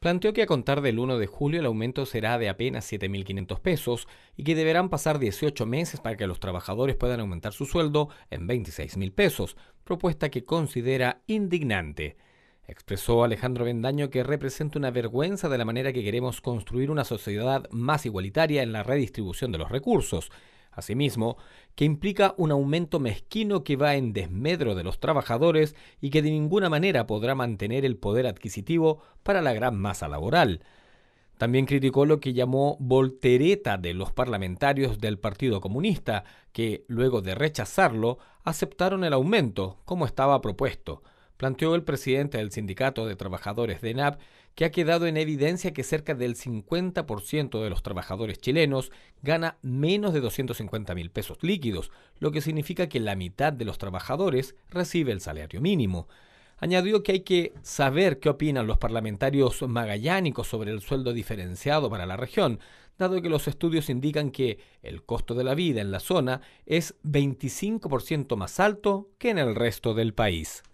planteó que a contar del 1 de julio el aumento será de apenas 7.500 pesos y que deberán pasar 18 meses para que los trabajadores puedan aumentar su sueldo en 26.000 pesos, propuesta que considera indignante. Expresó Alejandro Bendaño que representa una vergüenza de la manera que queremos construir una sociedad más igualitaria en la redistribución de los recursos Asimismo, que implica un aumento mezquino que va en desmedro de los trabajadores y que de ninguna manera podrá mantener el poder adquisitivo para la gran masa laboral. También criticó lo que llamó voltereta de los parlamentarios del Partido Comunista, que, luego de rechazarlo, aceptaron el aumento, como estaba propuesto planteó el presidente del Sindicato de Trabajadores de NAP, que ha quedado en evidencia que cerca del 50% de los trabajadores chilenos gana menos de 250 mil pesos líquidos, lo que significa que la mitad de los trabajadores recibe el salario mínimo. Añadió que hay que saber qué opinan los parlamentarios magallánicos sobre el sueldo diferenciado para la región, dado que los estudios indican que el costo de la vida en la zona es 25% más alto que en el resto del país.